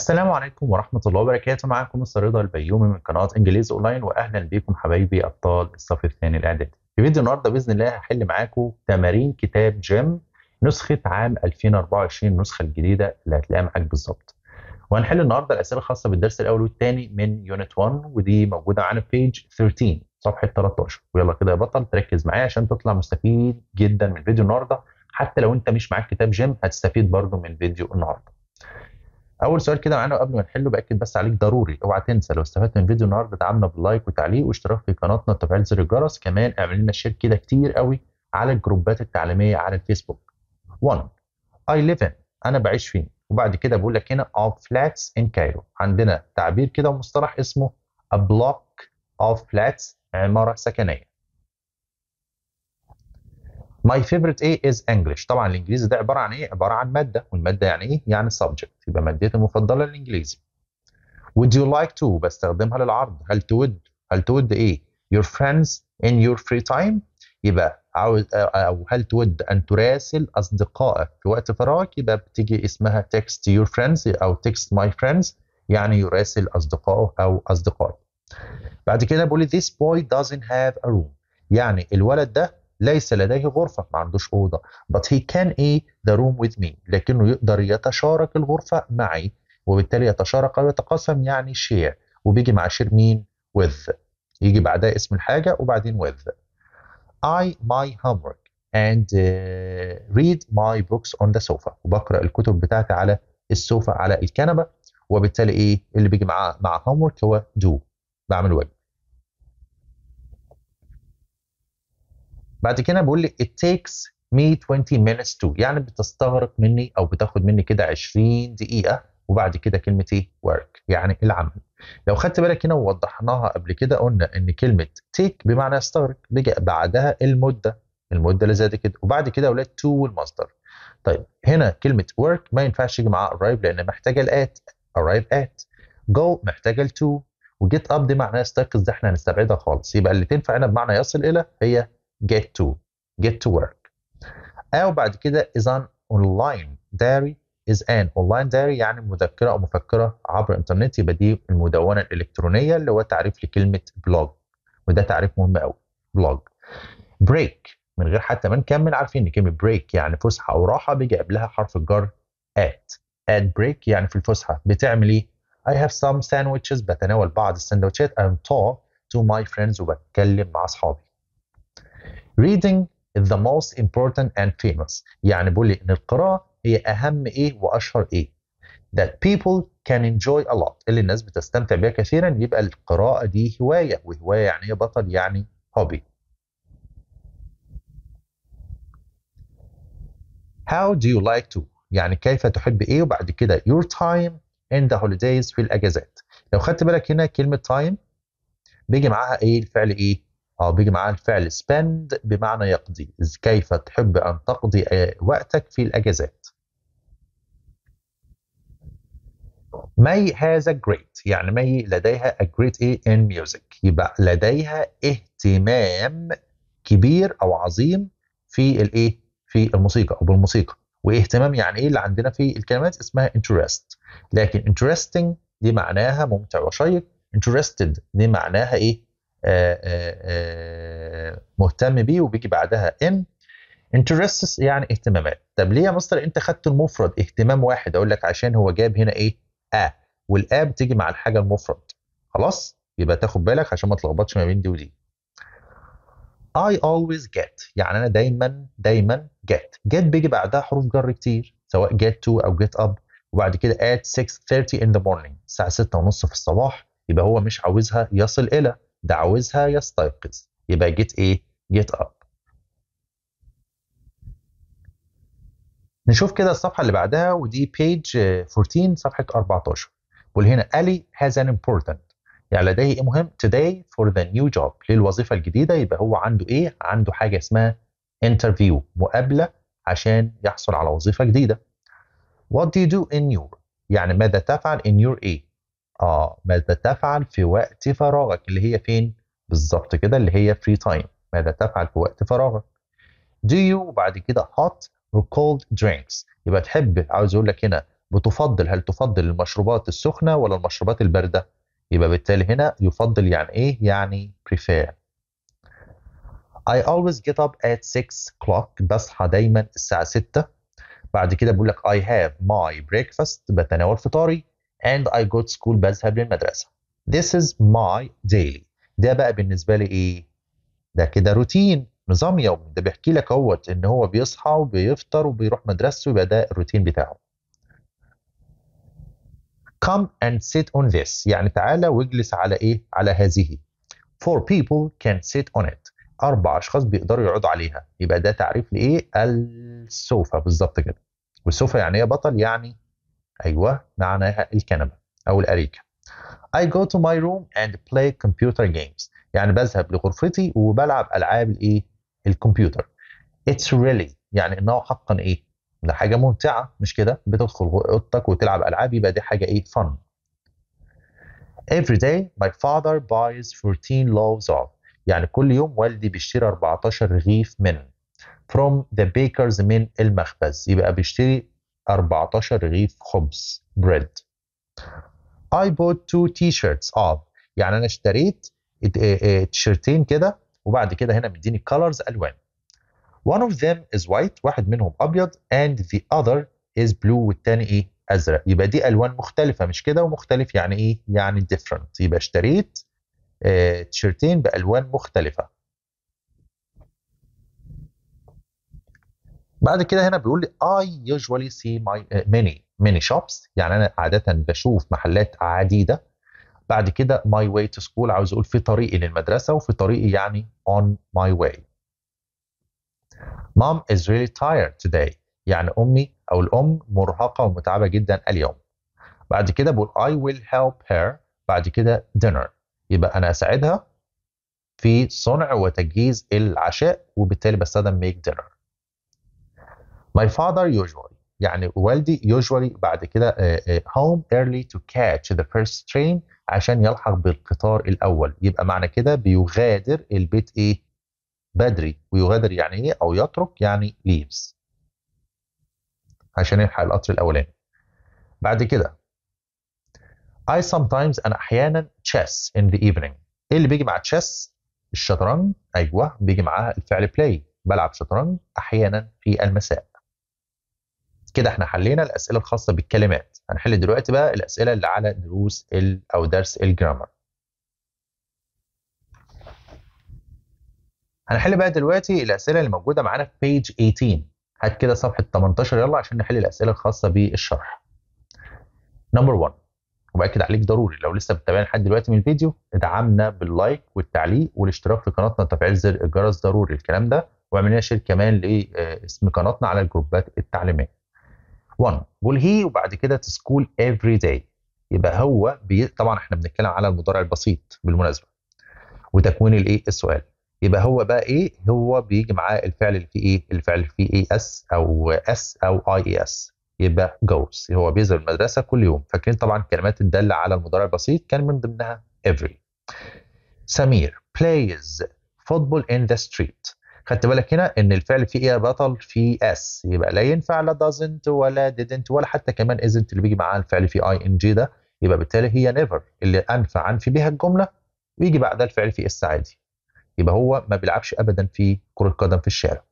السلام عليكم ورحمة الله وبركاته معكم مستر رضا البيومي من قناة انجليزي اونلاين واهلا بكم حبايبي ابطال الصف الثاني الاعدادي. في فيديو النهارده باذن الله هحل معاكم تمارين كتاب جيم نسخة عام 2024 النسخة الجديدة اللي هتلاقيها معاك بالظبط. وهنحل النهارده الاسئلة الخاصة بالدرس الاول والثاني من يونت 1 ودي موجودة على بيج 13 صفحة 13 ويلا كده يا بطل تركز معايا عشان تطلع مستفيد جدا من فيديو النهارده حتى لو انت مش معاك كتاب جيم هتستفيد برضه من فيديو النهارده. اول سؤال كده معانا قبل ما نحله باكد بس عليك ضروري اوعى تنسى لو استفدت من الفيديو النهارده دعمنا باللايك وتعليق واشتراك في قناتنا وتفعيل زر الجرس كمان اعمل لنا شير كده كتير قوي على الجروبات التعليميه على الفيسبوك 1 اي ليف ان انا بعيش فين وبعد كده بقول لك هنا اوف فلاتس ان كايرو عندنا تعبير كده ومصطلح اسمه ا بلوك اوف فلاتس عماره سكنيه ماي فيفرت ايه از انجلش طبعا الانجليزي ده عباره عن ايه عباره عن ماده والماده يعني ايه يعني سبجكت يبقى مادتي المفضله الانجليزي would you like to بستخدمها للعرض هل تود هل تود ايه your friends in your free time يبقى عاوز او هل تود ان تراسل اصدقائك في وقت فراغك يبقى بتيجي اسمها text your friends او text my friends يعني يراسل اصدقائه او اصدقائه بعد كده بقول this boy doesn't have a room يعني الولد ده ليس لديه غرفة ما عندوش أوضة but he can a the room with me لكنه يقدر يتشارك الغرفة معي وبالتالي يتشارك أو يتقاسم يعني share وبيجي مع شير مين with يجي بعدها اسم الحاجة وبعدين with I my homework and uh, read my books on the sofa وبقرأ الكتب بتاعتي على السوفا على الكنبة وبالتالي ايه اللي بيجي معاه مع homework هو do بعمل واجب بعد كده بقول لي it takes me 20 minutes to يعني بتستغرق مني او بتاخد مني كده 20 دقيقه وبعد كده كلمه ايه work يعني العمل لو خدت بالك هنا ووضحناها قبل كده قلنا ان كلمه take بمعنى يستغرق لجأ بعدها المده المده اللي زادت كده وبعد كده ولاد to والمصدر طيب هنا كلمه work ما ينفعش يجي معاها arrive لان محتاجه الات arrive at go محتاجه to وجيت اب دي معناها ستاكس ده احنا هنستبعدها خالص يبقى اللي تنفع هنا بمعنى يصل الى هي get to get to work أو آه، بعد كده is an online diary is an online diary يعني مذكرة أو مفكرة عبر الإنترنت يبقى دي المدونة الإلكترونية اللي هو تعريف لكلمة بلوج وده تعريف مهم قوي بلوج بريك من غير حتى ما نكمل عارفين ان كلمه بريك يعني فسحه او راحه بيجي قبلها حرف الجر at at break يعني في الفسحه بتعمل ايه؟ I have some sandwiches بتناول بعض السندوتشات and talk to my friends وبتكلم مع اصحابي reading is the most important and famous يعني بيقول لي ان القراءه هي اهم ايه واشهر ايه that people can enjoy a lot اللي الناس بتستمتع بيها كثيرا يبقى القراءه دي هوايه وهوايه يعني ايه بطل يعني هوبي How do you like to يعني كيف تحب ايه وبعد كده your time in the holidays في الاجازات لو خدت بالك هنا كلمه time بيجي معاها ايه الفعل ايه أو بيجي معاه الفعل spend بمعنى يقضي كيف تحب أن تقضي وقتك في الأجازات ماي has a great يعني ماي لديها a great A in music يبقى لديها اهتمام كبير أو عظيم في الإيه في الموسيقى أو بالموسيقى واهتمام يعني إيه اللي عندنا في الكلمات اسمها interest لكن interesting دي معناها ممتع وشيق interested دي معناها إيه آه، آه، آه، مهتم بيه وبيجي بعدها ان انترستس يعني اهتمامات طب ليه يا مستر انت خدت المفرد اهتمام واحد اقول لك عشان هو جاب هنا ايه ا والآ بتيجي مع الحاجه المفرد خلاص يبقى تاخد بالك عشان ما تلخبطش ما بين دي ودي I always get يعني أنا دايما دايما get get بيجي بعدها حروف جر كتير سواء get to أو get up وبعد كده at 6.30 in the morning الساعة 6.30 في الصباح يبقى هو مش عاوزها يصل إلى دعوزها يستيقظ يبقى جيت ايه جيت اب نشوف كده الصفحه اللي بعدها ودي بيج 14 صفحه 14 بيقول هنا الي هاز ان امبورتنت يعني لديه ايه مهم today for the new job للوظيفه الجديده يبقى هو عنده ايه عنده حاجه اسمها interview مقابله عشان يحصل على وظيفه جديده what do you do in your يعني ماذا تفعل in your ايه اه ماذا تفعل في وقت فراغك اللي هي فين بالظبط كده اللي هي فري تايم ماذا تفعل في وقت فراغك do you وبعد كده hot or cold drinks يبقى تحب عاوز يقول لك هنا بتفضل هل تفضل المشروبات السخنه ولا المشروبات البارده يبقى بالتالي هنا يفضل يعني ايه يعني prefer I always get up at 6 o'clock بصحى دايما الساعه 6 بعد كده بقول لك I have my breakfast بتناول فطاري and I go to school بذهب للمدرسة this is my daily ده بقى بالنسبة لي إيه ده كده روتين نظام يومي ده بيحكي لك اهوت ان هو بيصحى وبيفطر وبيروح مدرسته ويبقى ده الروتين بتاعه come and sit on this يعني تعالى واجلس على ايه على هذه four people can sit on it اربع اشخاص بيقدروا يقعدوا عليها يبقى ده تعريف لايه السوفا بالظبط كده والسوفا يعني ايه بطل يعني أيوه معناها الكنبة أو الأريكة I go to my room and play computer games يعني بذهب لغرفتي وبلعب ألعاب الإيه؟ الكمبيوتر It's really يعني إنه حقا إيه؟ ده حاجة ممتعة مش كده بتدخل أوضتك وتلعب ألعاب يبقى دي حاجة إيه؟ فن Every day my father buys 14 loaves of يعني كل يوم والدي بيشتري 14 رغيف من from the bakers من المخبز يبقى بيشتري 14 رغيف خبز بريد I bought two t-shirts of يعني انا اشتريت آه، آه، تيشرتين كده وبعد كده هنا مديني colors الوان one of them is white واحد منهم ابيض and the other is blue والتاني ايه ازرق يبقى دي الوان مختلفه مش كده ومختلف يعني ايه يعني different يبقى اشتريت آه، تيشرتين بالوان مختلفه بعد كده هنا بيقول لي I usually see my آه، many many shops يعني انا عاده بشوف محلات عديده بعد كده my way to school عاوز اقول في طريقي للمدرسه وفي طريقي يعني on my way mom is really tired today يعني امي او الام مرهقه ومتعبه جدا اليوم بعد كده بقول I will help her بعد كده dinner يبقى انا اساعدها في صنع وتجهيز العشاء وبالتالي بستخدم make dinner My father usually يعني والدي usually بعد كده آه، آه، home early to catch the first train عشان يلحق بالقطار الأول يبقى معنى كده بيغادر البيت إيه بدري ويغادر يعني إيه أو يترك يعني leaves عشان يلحق القطر الأولاني بعد كده I sometimes أنا أحيانا chess in the evening إيه اللي بيجي مع chess الشطرنج أيوه بيجي معاها الفعل play بلعب شطرنج أحيانا في المساء كده احنا حلينا الاسئله الخاصه بالكلمات هنحل دلوقتي بقى الاسئله اللي على دروس ال او درس الجرامر هنحل بقى دلوقتي الاسئله اللي موجوده معانا في بيج 18 هات كده صفحه 18 يلا عشان نحل الاسئله الخاصه بالشرح نمبر 1 وباكد عليك ضروري لو لسه بتتابعنا لحد دلوقتي من الفيديو ادعمنا باللايك والتعليق والاشتراك في قناتنا وتفعيل زر الجرس ضروري الكلام ده واعمل لنا شير كمان لاسم آه، قناتنا على الجروبات التعليميه 1 بول هي وبعد كده تسكول افري داي يبقى هو بي... طبعا احنا بنتكلم على المضارع البسيط بالمناسبه وتكوين الايه السؤال يبقى هو بقى ايه هو بيجي معاه الفعل اللي فيه ايه الفعل اللي فيه اي اس او اس او اي اي اس يبقى جوز هو بيذهب المدرسه كل يوم فاكرين طبعا الكلمات الداله على المضارع البسيط كان من ضمنها every سمير plays football in the street خدت بالك هنا ان الفعل فيه ايه بطل في اس يبقى لا ينفع لا doesn't ولا didn't ولا حتى كمان isn't اللي بيجي معاه الفعل في اي ان جي ده يبقى بالتالي هي never اللي انفع انفي بيها الجمله ويجي بعدها الفعل في اس عادي يبقى هو ما بيلعبش ابدا في كره قدم في الشارع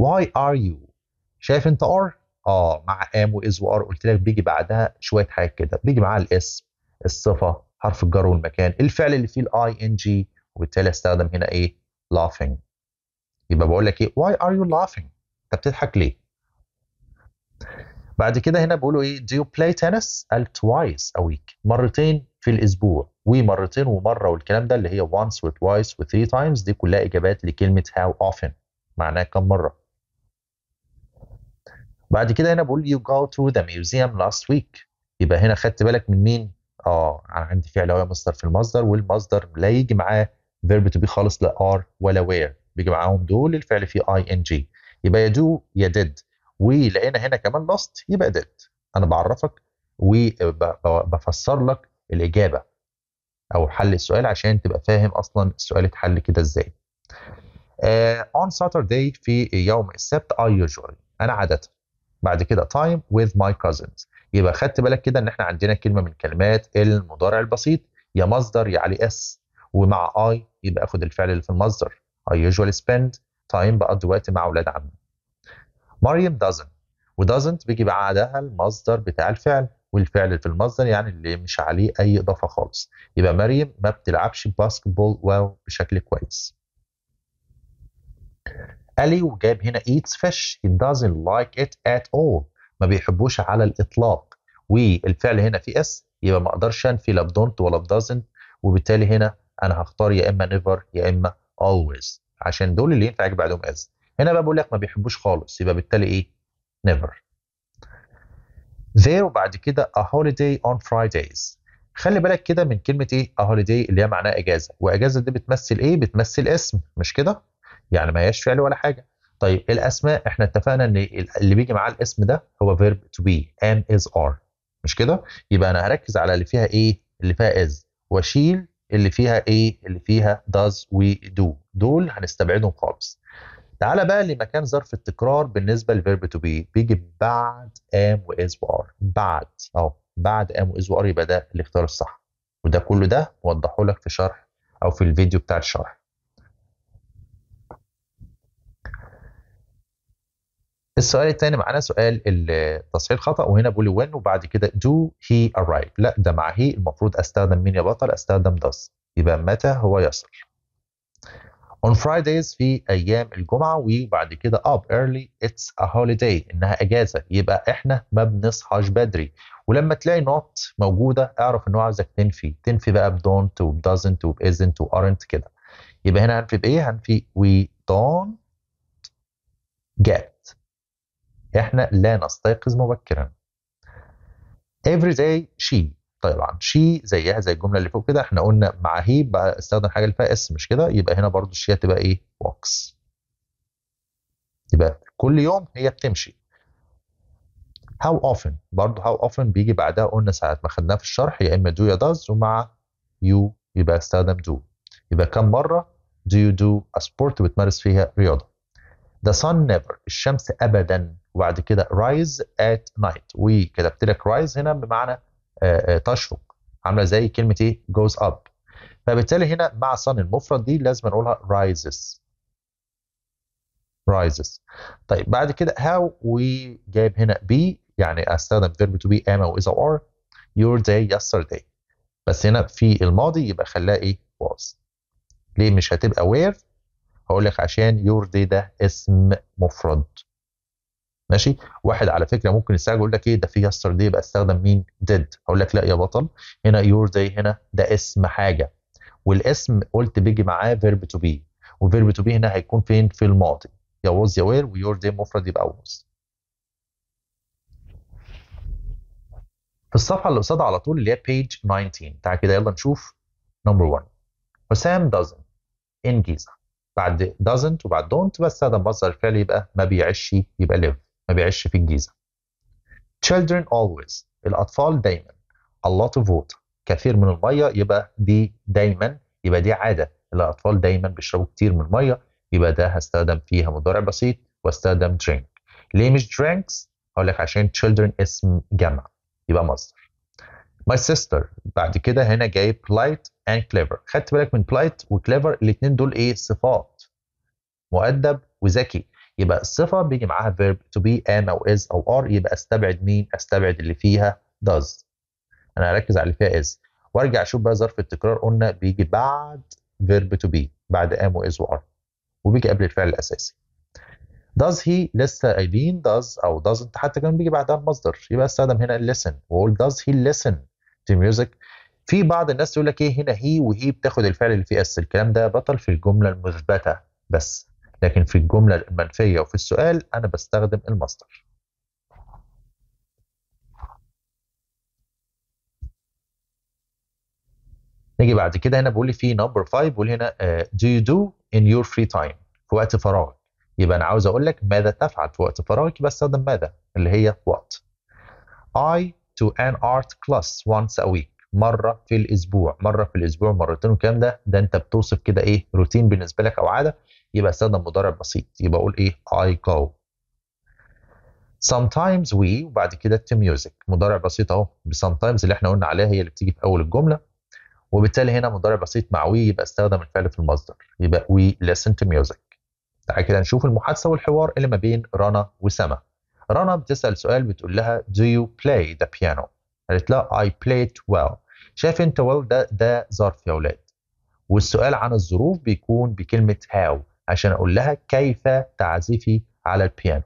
why are you شايف انت ار اه مع ام واز وار قلت لك بيجي بعدها شويه حاجات كده بيجي معاها الاسم الصفه حرف الجر والمكان الفعل اللي فيه الاي ان جي وبالتالي استخدم هنا ايه laughing يبقى بقول لك ايه why are you laughing انت بتضحك ليه بعد كده هنا بيقولوا ايه do you play tennis قال twice a week مرتين في الاسبوع ومرتين ومره والكلام ده اللي هي once و twice و three times دي كلها اجابات لكلمه how often معناها كم مره بعد كده هنا بقول you go to the museum last week يبقى هنا خدت بالك من مين اه انا عندي فعل هو مصدر في المصدر والمصدر لا يجي معاه فيرب تو بي خالص لا ار ولا وير بيجي معاهم دول الفعل فيه اي ان جي يبقى يا دو يا ديد ولقينا هنا كمان لاست يبقى ديد انا بعرفك وبفسر لك الاجابه او حل السؤال عشان تبقى فاهم اصلا السؤال اتحل كده ازاي اون uh, ساترداي في يوم السبت اي يوجوالي انا عاده بعد كده تايم with my cousins يبقى خدت بالك كده ان احنا عندنا كلمه من كلمات المضارع البسيط يا مصدر يا علي اس ومع اي يبقى اخد الفعل اللي في المصدر I usually spend time بقضي وقت مع أولاد عمي. مريم doesn't وdoesn't بيجي بعدها المصدر بتاع الفعل والفعل في المصدر يعني اللي مش عليه أي إضافة خالص. يبقى مريم ما بتلعبش باسكتبول واو بشكل كويس. ألي وجاب هنا eats fish he doesn't like it at all ما بيحبوش على الإطلاق والفعل هنا في اس يبقى ما اقدرش انفي لا بدونت ولا بدازنت وبالتالي هنا انا هختار يا اما نيفر يا اما always عشان دول اللي ينفع يجيب عليهم as هنا بقى بقول لك ما بيحبوش خالص يبقى بالتالي ايه never there وبعد كده a holiday on Fridays خلي بالك كده من كلمة ايه a holiday اللي هي معناها اجازة واجازة دي بتمثل ايه بتمثل اسم مش كده يعني ما هياش فعل ولا حاجة طيب الاسماء احنا اتفقنا ان اللي بيجي معاه الاسم ده هو verb to be am is are مش كده يبقى انا هركز على اللي فيها ايه اللي فيها is واشيل اللي فيها ايه اللي فيها does وي do دول هنستبعدهم خالص تعالى بقى لمكان ظرف التكرار بالنسبه للفيرب تو بي بيجي بعد ام واز وار بعد اهو بعد ام واز وار يبقى ده الاختيار الصح وده كله ده موضحه لك في شرح او في الفيديو بتاع الشرح السؤال الثاني معانا سؤال التصحيح الخطا وهنا بقول وين وبعد كده دو هي arrive لا ده مع هي المفروض استخدم مين يا بطل استخدم does يبقى متى هو يصل on Fridays في ايام الجمعه وبعد كده up early it's a holiday انها اجازه يبقى احنا ما بنصحاش بدري ولما تلاقي not موجوده اعرف ان هو عايزك تنفي تنفي بقى ب don't و doesn't و isn't و aren't كده يبقى هنا هنفي بايه هنفي we don't get احنا لا نستيقظ مبكرا every day she طبعا شي زيها زي الجمله اللي فوق كده احنا قلنا مع هي بقى استخدم حاجه اللي فيها اس مش كده يبقى هنا برضو الشي هتبقى ايه walks يبقى كل يوم هي بتمشي how often برضو how often بيجي بعدها قلنا ساعات ما خدناها في الشرح يا اما do يا does ومع you يبقى استخدم do يبقى كم مره do you do a sport بتمارس فيها رياضه The sun never الشمس أبدا وبعد كده rise at night وكتبت لك rise هنا بمعنى آه، آه، تشرق عاملة زي كلمة إيه goes up فبالتالي هنا مع sun المفرد دي لازم نقولها rises rises طيب بعد كده how وجايب هنا be يعني استخدم verb to be am أو is أو يور your day yesterday بس هنا في الماضي يبقى خلاها إيه was ليه مش هتبقى where هقول لك عشان يور دي ده اسم مفرد ماشي واحد على فكره ممكن يستعجل يقول لك ايه ده في يستر دي يبقى استخدم مين ديد هقول لك لا يا بطل هنا يور دي هنا ده اسم حاجه والاسم قلت بيجي معاه فيرب تو بي وفيرب تو بي هنا هيكون فين في الماضي يا واز يا وير ويور دي مفرد يبقى واز في الصفحه اللي قصادها على طول اللي هي بيج 19 تعال كده يلا نشوف نمبر 1 حسام دازن جيزه بعد doesn't وبعد don't بس هذا مصدر فعلي يبقى ما بيعش يبقى live ما بيعش في الجيزه children always الاطفال دايما a lot of water كثير من الميه يبقى دي دايما يبقى دي عاده الاطفال دايما بيشربوا كتير من الميه يبقى ده هستخدم فيها مضارع بسيط واستخدم drink ليه مش drinks هقول لك عشان children اسم جمع يبقى مصدر ماي سيستر بعد كده هنا جايب بلايت اند كليفر خدت بالك من بلايت وكليفر الاثنين دول ايه صفات مؤدب وذكي يبقى الصفه بيجي معاها فيرب تو بي ام او از او ار يبقى استبعد مين استبعد اللي فيها does انا هركز على اللي فيها is وارجع اشوف بقى ظرف التكرار قلنا بيجي بعد فيرب تو بي بعد am و is و are وبيجي قبل الفعل الاساسي does he لسه قايلين does او doesn't حتى كمان بيجي بعدها المصدر يبقى استخدم هنا listen واقول does he listen في ميوزك في بعض الناس تقول لك ايه هنا هي وهي بتاخد الفعل اللي فيه اس الكلام ده بطل في الجمله المثبته بس لكن في الجمله المنفيه وفي السؤال انا بستخدم المصدر نيجي بعد كده هنا بقول لي في نمبر 5 بقول هنا دو يو دو ان يور فري تايم في وقت فراغك يبقى انا عاوز اقول لك ماذا تفعل في وقت فراغك بستخدم ماذا اللي هي وات اي to an art class once a week مره في الاسبوع مره في الاسبوع مرتين والكلام ده ده انت بتوصف كده ايه روتين بالنسبه لك او عاده يبقى استخدم مضارع بسيط يبقى اقول ايه I go sometimes we وبعد كده to music مضارع بسيط اهو sometimes اللي احنا قلنا عليها هي اللي بتيجي في اول الجمله وبالتالي هنا مضارع بسيط مع we يبقى استخدم الفعل في المصدر يبقى we listen to music تعال كده نشوف المحادثه والحوار اللي ما بين رنا وسما رنا بتسال سؤال بتقول لها do you play the piano قالت لها I play it well شايف انت well ده ده ظرف يا اولاد والسؤال عن الظروف بيكون بكلمه how عشان اقول لها كيف تعزفي على البيانو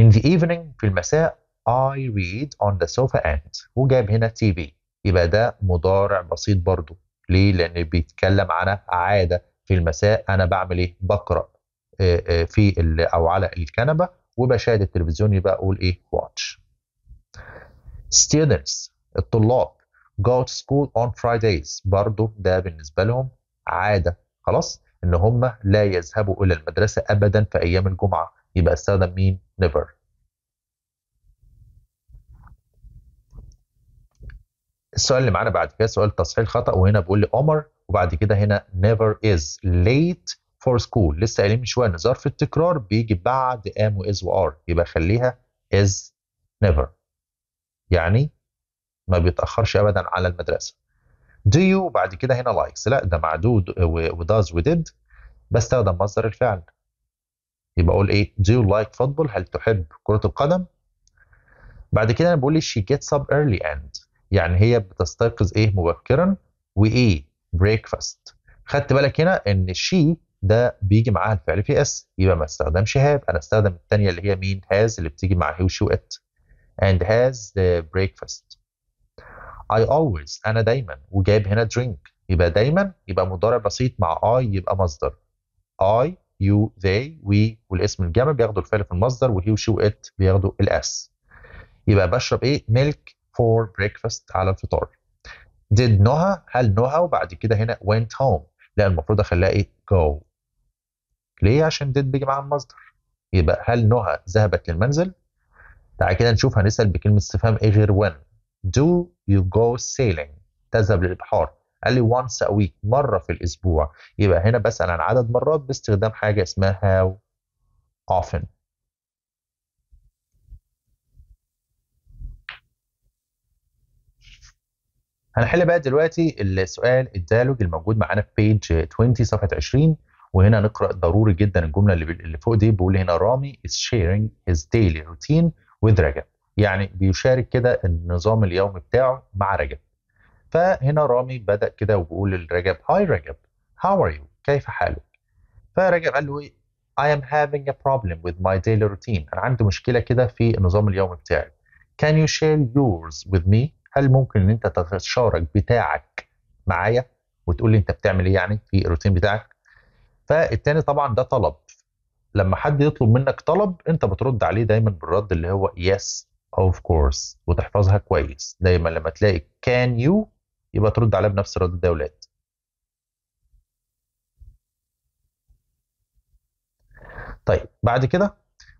In the evening في المساء I read on the sofa and وجاب هنا تي في يبقى ده مضارع بسيط برضه ليه؟ لأن بيتكلم عن عادة في المساء أنا بعمل إيه؟ بقرأ آه، آه، في او على الكنبه وبشاهد التلفزيون يبقى اقول ايه واتش students الطلاب go to school on Fridays برضو ده بالنسبة لهم عادة خلاص ان هم لا يذهبوا الى المدرسة ابدا في ايام الجمعة يبقى استخدم مين never السؤال اللي معانا بعد كده سؤال تصحيح خطأ وهنا بيقول لي عمر وبعد كده هنا never is late فور سكول لسه قايلين من شويه ان ظرف التكرار بيجي بعد ام واز وار يبقى خليها از نيفر يعني ما بيتاخرش ابدا على المدرسه do you بعد كده هنا لايكس لا ده معدود وداز وديد بستخدم مصدر الفعل يبقى اقول ايه do you like football هل تحب كره القدم بعد كده انا بقول إيه؟ she gets up early and يعني هي بتستيقظ ايه مبكرا وايه breakfast خدت بالك هنا ان she ده بيجي معاها الفعل في اس يبقى ما استخدمش هاب انا استخدم الثانيه اللي هي مين هاز اللي بتيجي مع هي وشو ات اند هاز بريكفاست اي اولويز أنا دايما وجايب هنا درينك يبقى دايما يبقى مضارع بسيط مع اي يبقى مصدر اي يو ذي وي والاسم الجمع بياخدوا الفعل في المصدر وهي وشو ات بياخدوا الاس يبقى بشرب ايه ميلك فور بريكفاست على الفطار did نوها هل نوها وبعد كده هنا went home لا المفروض اخليها ايه go ليه عشان ديد بيجي مع المصدر يبقى هل نهى ذهبت للمنزل تعالى كده نشوف هنسال بكلمه استفهام ايه غير when do you go sailing تذهب للبحار قال لي once a week مره في الاسبوع يبقى هنا بسال عن عدد مرات باستخدام حاجه اسمها how often هنحل بقى دلوقتي السؤال الديالوج الموجود معانا في بيج 20 صفحه 20 وهنا نقرا ضروري جدا الجمله اللي, اللي فوق دي بيقول هنا رامي is sharing his daily routine with رجب يعني بيشارك كده النظام اليومي بتاعه مع رجب فهنا رامي بدا كده وبيقول لرجب هاي رجب هاو ار يو كيف حالك فرجب قال له إيه؟ I am having a problem with my daily routine أنا عندي مشكلة كده في النظام اليومي بتاعي Can you share yours with me هل ممكن إن أنت تتشارك بتاعك معايا وتقول لي أنت بتعمل إيه يعني في الروتين بتاعك فالتاني طبعا ده طلب لما حد يطلب منك طلب انت بترد عليه دايما بالرد اللي هو يس اوف كورس وتحفظها كويس دايما لما تلاقي كان يو يبقى ترد عليه بنفس رد الدولات طيب بعد كده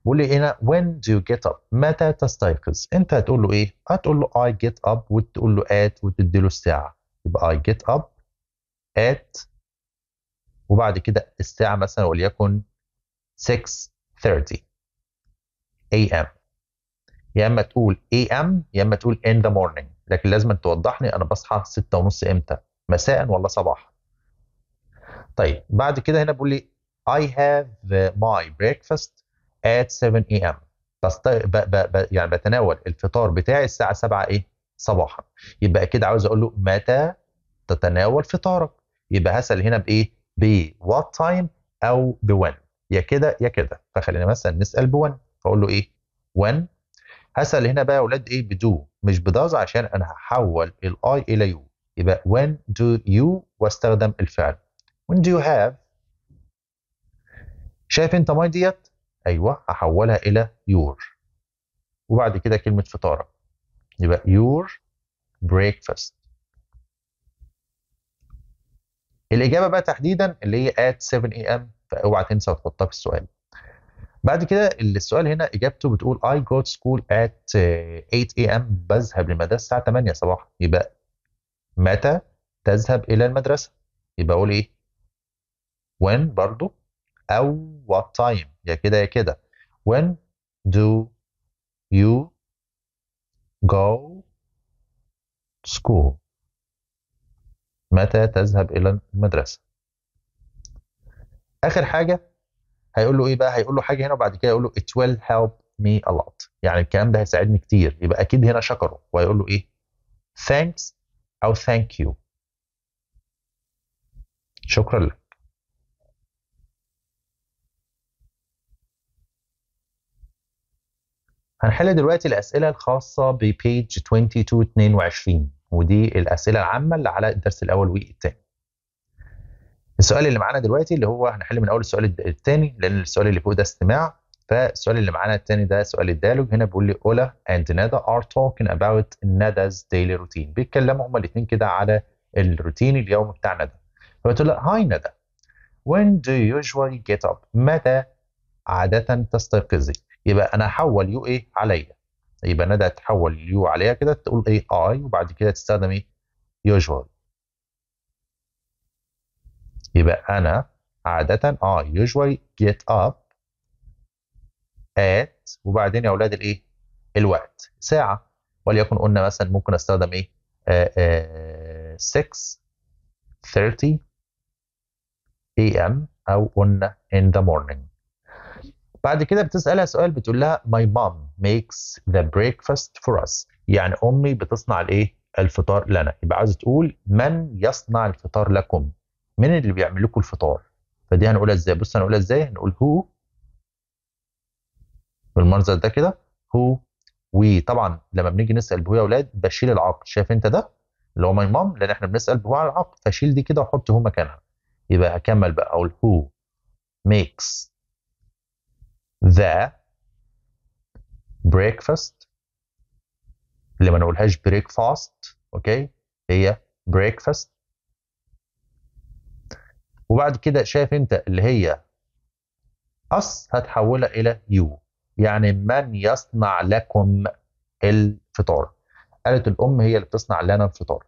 بيقول لي هنا when do you get up متى تستيقظ انت هتقول له ايه هتقول له I get up وتقول له at وتدي له الساعه يبقى I get up at وبعد كده الساعة مثلا وليكن 6:30 a.m. يا اما تقول a.m. يا اما تقول in the morning لكن لازم توضحني انا بصحى 6:30 امتى مساء ولا صباحا طيب بعد كده هنا بيقول لي I have my breakfast at 7 a.m. بست... ب... ب... ب... يعني بتناول الفطار بتاعي الساعة 7 ايه صباحا يبقى كده عاوز اقول له متى تتناول فطارك يبقى هسأل هنا بايه بوات تايم او بوين يا كده يا كده فخلينا مثلا نسال بوين فاقول له ايه وين هسال هنا بقى يا اولاد ايه بدو مش بداز عشان انا هحول الاي الى يو يبقى وين دو يو واستخدم الفعل وين دو يو هاف شايف انت ماي ديت ايوه هحولها الى يور وبعد كده كلمه فطاره يبقى يور بريكفاست الاجابه بقى تحديدا اللي هي at 7 ام فاوعى تنسى وتحطها في السؤال بعد كده السؤال هنا اجابته بتقول I go to school at 8 ام بذهب للمدرسه الساعه 8 صباحا يبقى متى تذهب الى المدرسه يبقى اقول ايه when برضو او what time يا كده يا كده when do you go school متى تذهب إلى المدرسة آخر حاجة هيقول له إيه بقى هيقول له حاجة هنا وبعد كده يقول له it will help me a lot يعني الكلام ده هيساعدني كتير يبقى أكيد هنا شكره وهيقول له إيه thanks أو thank you شكرا لك هنحل دلوقتي الأسئلة الخاصة ببيج 22 22 ودي الاسئله العامه اللي على الدرس الاول والثاني السؤال اللي معانا دلوقتي اللي هو هنحل من اول السؤال الثاني لان السؤال اللي فوق ده استماع فالسؤال اللي معانا الثاني ده سؤال الديالوج هنا بيقول لي اولا اند نادا ار توكينج اباوت ناداز ديلي روتين بيتكلموا هما الاثنين كده على الروتين اليومي بتاع نادا فبتقول لها هاي نادا when do you usually get up متى عادة تستيقظي يبقى انا هحول يو ايه عليا يبقى ندى تحول اليو عليها كده تقول اي اي وبعد كده تستخدم ايه يوجوال يبقى انا عاده اي يوجوال جيت اب ات وبعدين يا اولاد الايه الوقت ساعه وليكن قلنا مثلا ممكن استخدم ايه 6 30 am او قلنا in the morning بعد كده بتسالها سؤال بتقول لها ماي مام ميكس ذا بريكفاست فور اس يعني امي بتصنع الايه الفطار لنا يبقى عايز تقول من يصنع الفطار لكم مين اللي بيعمل لكم الفطار فدي هنقولها ازاي بص هنقولها ازاي هنقول هو بالمنظر ده كده هو وطبعا لما بنيجي نسال بهو يا اولاد بشيل العقد شايف انت ده اللي هو ماي مام لان احنا بنسال بهو على العقد فشيل دي كده وحط هو مكانها يبقى اكمل بقى اقول هو ميكس the breakfast اللي ما نقولهاش breakfast اوكي هي breakfast وبعد كده شايف انت اللي هي us هتحولها الى you يعني من يصنع لكم الفطار قالت الام هي اللي بتصنع لنا الفطار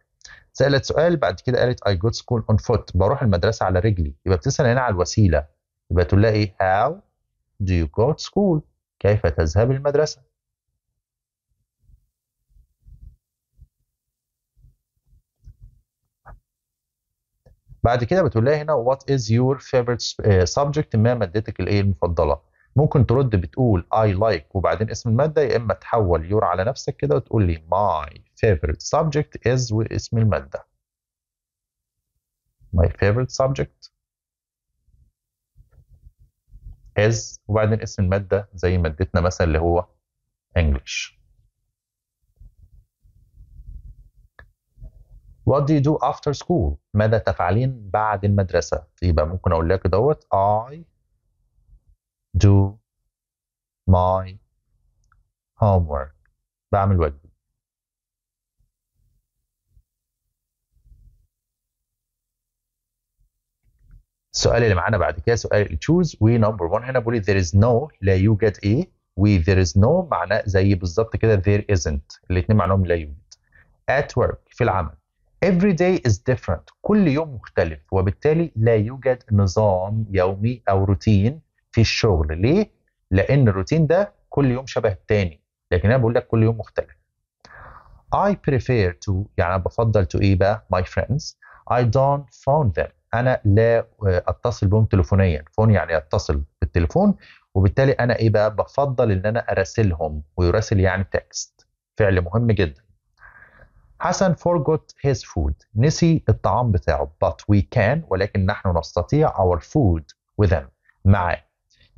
سالت سؤال بعد كده قالت I go to school on foot بروح المدرسه على رجلي يبقى بتسال هنا على الوسيله يبقى تقول لها ايه how Do you go to school؟ كيف تذهب المدرسة؟ بعد كده بتقول لها هنا what is your favorite آه، subject ما مادتك الايه المفضله ممكن ترد بتقول I like وبعدين اسم الماده يا اما تحول يور على نفسك كده وتقول لي my favorite subject is واسم الماده my favorite subject از وبعدين اسم المادة زي مادتنا مثلا اللي هو English. What do you do after school؟ ماذا تفعلين بعد المدرسة؟ يبقى ممكن أقول لك دوت I do my homework بعمل واجبي السؤال اللي معانا بعد كده سؤال تشوز وي نمبر 1 هنا بيقول ذير از نو لا يوجد ايه وي ذير از نو معناه زي بالظبط كده ذير ازنت الاثنين معناهم لا يوجد ات ورك في العمل every day is different كل يوم مختلف وبالتالي لا يوجد نظام يومي او روتين في الشغل ليه؟ لان الروتين ده كل يوم شبه الثاني لكن انا بقول لك كل يوم مختلف I prefer to يعني بفضل to ايه بقى my friends I don't phone them انا لا آه، اتصل بهم تليفونيا فون يعني اتصل بالتليفون وبالتالي انا ايه بقى بفضل ان انا اراسلهم ويراسل يعني تكست فعل مهم جدا حسن forgot his food نسي الطعام بتاعه but we can ولكن نحن نستطيع our food with them معاه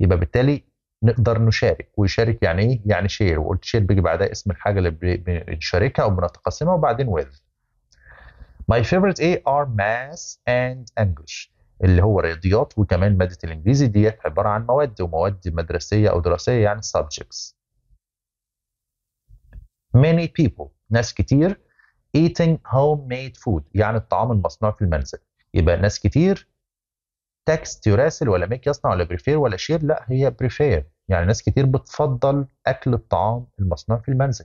يبقى بالتالي نقدر نشارك ويشارك يعني ايه يعني شير وقلت شير بيجي بعدها اسم الحاجه اللي بنشاركها او بنتقاسمها وبعدين with My favorite ايه are math and English اللي هو رياضيات وكمان مادة الإنجليزي ديت عبارة عن مواد ومواد مدرسية أو دراسية يعني subjects. Many people ناس كتير eating homemade food يعني الطعام المصنوع في المنزل يبقى ناس كتير تكست يراسل ولا ميك يصنع ولا بريفير ولا شير لا هي بريفير يعني ناس كتير بتفضل أكل الطعام المصنوع في المنزل.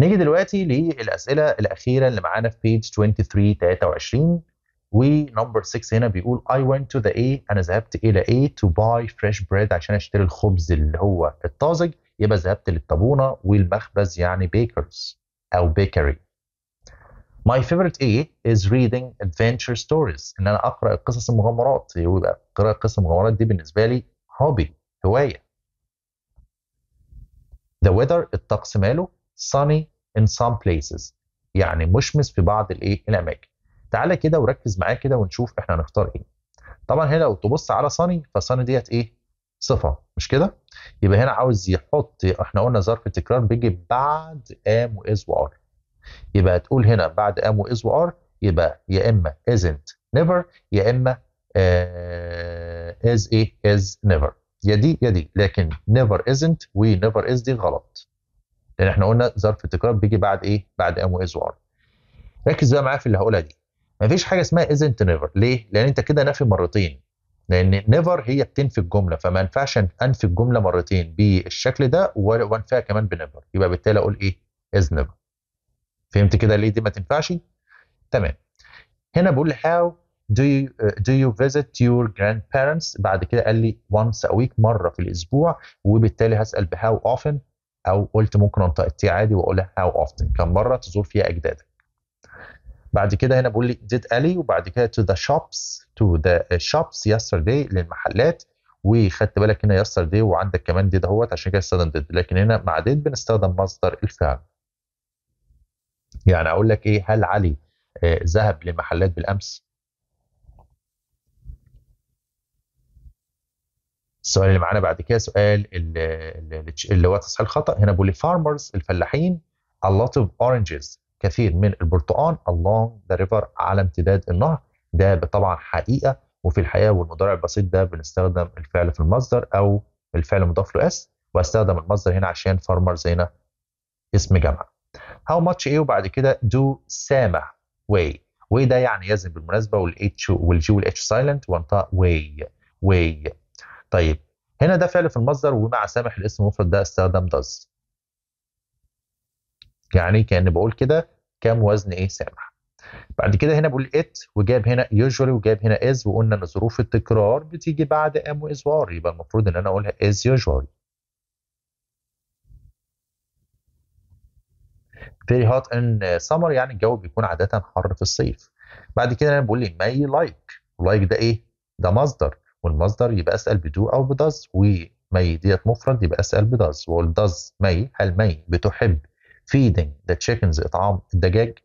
نيجي دلوقتي للاسئله الاخيره اللي معانا في بيج 23 23 ونمبر 6 هنا بيقول I went to the A انا ذهبت الى A to buy fresh bread عشان اشتري الخبز اللي هو الطازج يبقى ذهبت للطابونه والمخبز يعني بيكرز او بيكري. My favorite A is reading adventure stories ان انا اقرا قصص المغامرات ويبقى قراءه قصص المغامرات دي بالنسبه لي هوبي هوايه. The weather الطقس ماله sunny in some places يعني مشمس في بعض الايه الاماكن تعالى كده وركز معايا كده ونشوف احنا هنختار ايه طبعا هنا لو تبص على sunny فsunny ديت ايه صفه مش كده يبقى هنا عاوز يحط احنا قلنا ظرف تكرار بيجي بعد am و is و are يبقى تقول هنا بعد am و is و are يبقى يا اما isn't never يا اما آه is ايه is never يا دي يا دي لكن never isn't و never is دي غلط لان احنا قلنا ظرف التكرار بيجي بعد ايه؟ بعد ام واز وار. ركز بقى معايا في اللي هقولها دي. مفيش حاجه اسمها ازنت نيفر، ليه؟ لان انت كده نافي مرتين. لان نيفر هي بتنفي الجمله فما ينفعش انفي الجمله مرتين بالشكل ده وانفيها كمان بنيفر، يبقى بالتالي اقول ايه؟ از نيفر. فهمت كده ليه دي ما تنفعش؟ تمام. هنا بقول هاو do you, uh, do you visit your grandparents بعد كده قال لي once a week مره في الاسبوع وبالتالي هسال بهاو often او قلت ممكن انطق التي عادي واقولها هاو اوفتن كم مره تزور فيها اجدادك بعد كده هنا بقول لي ديد الي وبعد كده تو ذا شوبس تو ذا شوبس يسترداي للمحلات وخدت بالك هنا يسترداي وعندك كمان ديد اهوت عشان كده استخدم ديد لكن هنا مع ديد بنستخدم مصدر الفعل يعني اقول لك ايه هل علي آه، ذهب لمحلات بالامس السؤال اللي معانا بعد كده سؤال اللي هو تصحيح الخطا هنا بيقول فارمرز الفلاحين a lot of oranges كثير من البرتقال along the river على امتداد النهر ده طبعا حقيقه وفي الحقيقه والمضارع البسيط ده بنستخدم الفعل في المصدر او الفعل مضاف له اس واستخدم المصدر هنا عشان فارمرز هنا اسم جمع how much ايه وبعد كده do سامع way way ده يعني يزن بالمناسبه والاتش والجي والاتش سايلنت وانطق way way طيب هنا ده فعل في المصدر ومع سامح الاسم المفرد ده استخدم does يعني كان بقول كده كم وزن ايه سامح بعد كده هنا بقول ات وجاب هنا usually وجاب هنا is وقلنا ان ظروف التكرار بتيجي بعد ام واز وار يبقى المفروض ان انا اقولها is usually very hot in summer يعني الجو بيكون عادة حر في الصيف بعد كده انا بقول لي may like like ده ايه ده مصدر والمصدر يبقى اسال بدو او بدز ومي ديت مفرد يبقى اسال بدز واقول دز مي هل مي بتحب feeding the chickens اطعام الدجاج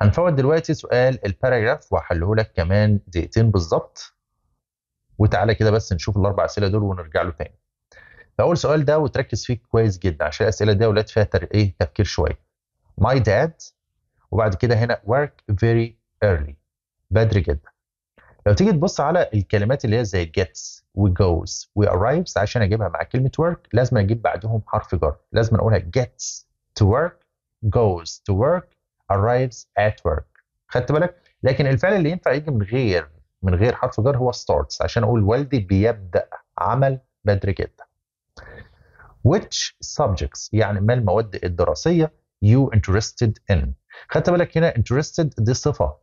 هنفوت دلوقتي سؤال الباراجراف وهحله لك كمان دقيقتين بالظبط وتعالى كده بس نشوف الاربع اسئله دول ونرجع له تاني فاول سؤال ده وتركز فيه كويس جدا عشان الاسئله دي ولاد فيها ايه تفكير شويه my dad وبعد كده هنا work very early بدري جدا لو تيجي تبص على الكلمات اللي هي زي gets و goes و arrives عشان اجيبها مع كلمه work لازم اجيب بعدهم حرف جر لازم اقولها gets to work goes to work arrives at work خدت بالك لكن الفعل اللي ينفع يجي من غير من غير حرف جر هو starts عشان اقول والدي بيبدا عمل بدري جدا which subjects يعني ما المواد الدراسيه you interested in خدت بالك هنا interested دي صفه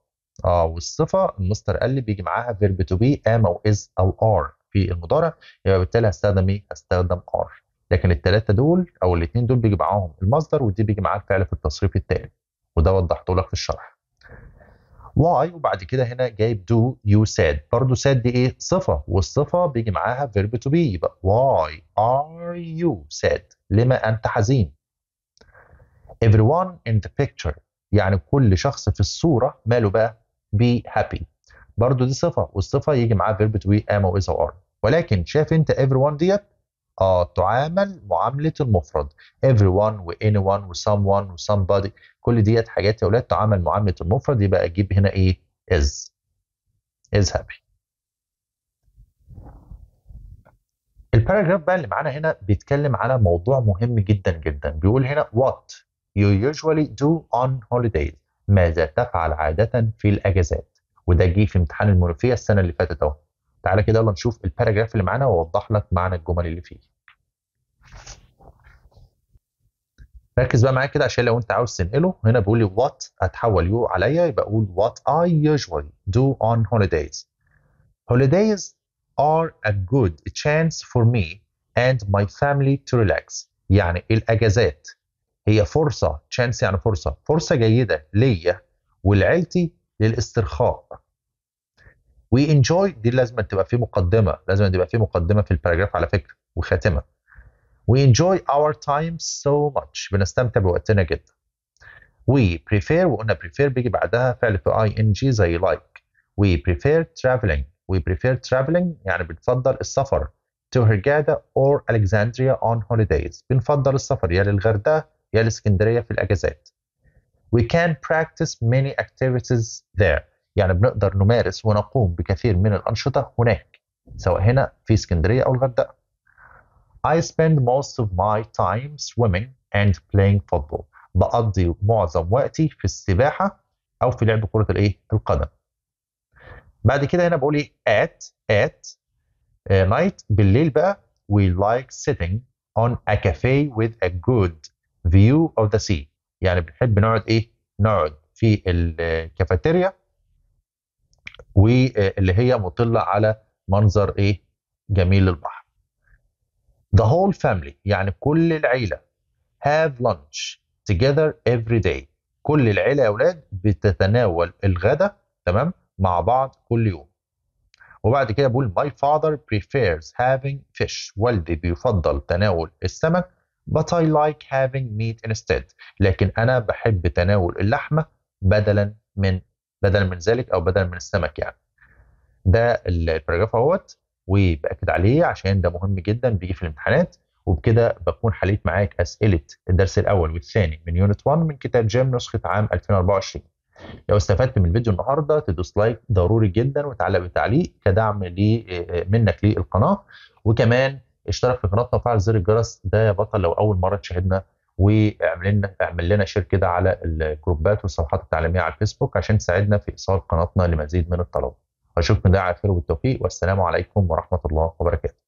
اه والصفه المستر قال لي بيجي معاها فيرب تو بي ام او از او ار في المضارع يبقى بالتالي هستخدم ايه؟ هستخدم ار لكن الثلاثه دول او الاثنين دول بيجي معاهم المصدر ودي بيجي معاها الفعل في التصريف التالي وده وضحته لك في الشرح. واي وبعد كده هنا جايب دو يو ساد برضه ساد دي ايه؟ صفه والصفه بيجي معاها فيرب تو بي يبقى واي ار يو ساد لما انت حزين؟ everyone in the picture يعني كل شخص في الصوره ماله بقى بي هابي برضو دي صفه والصفه يجي معاها فيرب تو بي ام او از او ار ولكن شايف انت ايفري ون ديت اه تعامل معامله المفرد ايفري ون واني ون وسام ون وسمبادي كل ديت حاجات يا اولاد تعامل معامله المفرد يبقى اجيب هنا ايه از از هابي الباراجراف بقى اللي معانا هنا بيتكلم على موضوع مهم جدا جدا بيقول هنا وات you usually do on holidays ماذا تفعل عادة في الأجازات وده جه في امتحان المنوفية السنة اللي فاتت أهو تعالى كده يلا نشوف الباراجراف اللي معانا وأوضح لك معنى الجمل اللي فيه ركز بقى معايا كده عشان لو انت عاوز تنقله هنا بيقول لي وات هتحول يو عليا يبقى اقول وات I usually do on holidays. Holidays are a good chance for me and my family to relax. يعني الاجازات هي فرصه تشانس يعني فرصه فرصه جيده ليا ولعيلتي للاسترخاء وي انجوي دي لازم تبقى في مقدمه لازم تبقى في مقدمه في الباراجراف على فكره وخاتمه وي انجوي اور تايم سو ماتش بنستمتع بوقتنا جدا وي بريفير وقلنا بريفير بيجي بعدها فعل في اي ان جي زي لايك وي بريفير ترافلينج وي بريفير ترافلينج يعني بنفضل السفر to Hurghada or Alexandria on holidays بنفضل السفر يا للغردقة يا الاسكندريه في الاجازات. We can practice many activities there. يعني بنقدر نمارس ونقوم بكثير من الانشطه هناك سواء هنا في اسكندريه او الغردقه. I spend most of my time swimming and playing football. بقضي معظم وقتي في السباحه او في لعب كره الايه؟ القدم. بعد كده هنا بقول ايه؟ at at night بالليل بقى we like sitting on a cafe with a good فيو ذا سي يعني بنحب نقعد ايه نقعد في الكافيتيريا واللي هي مطله على منظر ايه جميل البحر the whole family يعني كل العيله have lunch together every day كل العيله يا اولاد بتتناول الغداء تمام مع بعض كل يوم وبعد كده بقول my father prefers having fish والدي بيفضل تناول السمك but I like having meat instead لكن أنا بحب تناول اللحمة بدلا من بدلا من ذلك أو بدلا من السمك يعني ده الباراجراف اهوت وبأكد عليه عشان ده مهم جدا بيجي في الامتحانات وبكده بكون حليت معاك أسئلة الدرس الأول والثاني من يونت 1 من كتاب جيم نسخة عام 2024 لو استفدت من الفيديو النهارده تدوس لايك ضروري جدا وتعلق بتعليق كدعم لي آه، آه، منك للقناه وكمان اشترك في قناتنا وفعل زر الجرس ده يا بطل لو اول مره تشاهدنا واعمل لنا اعمل لنا شير كده على الجروبات والصفحات التعليميه على الفيسبوك عشان تساعدنا في ايصال قناتنا لمزيد من الطلبه. اشوفكم ده على خير وبالتوفيق والسلام عليكم ورحمه الله وبركاته.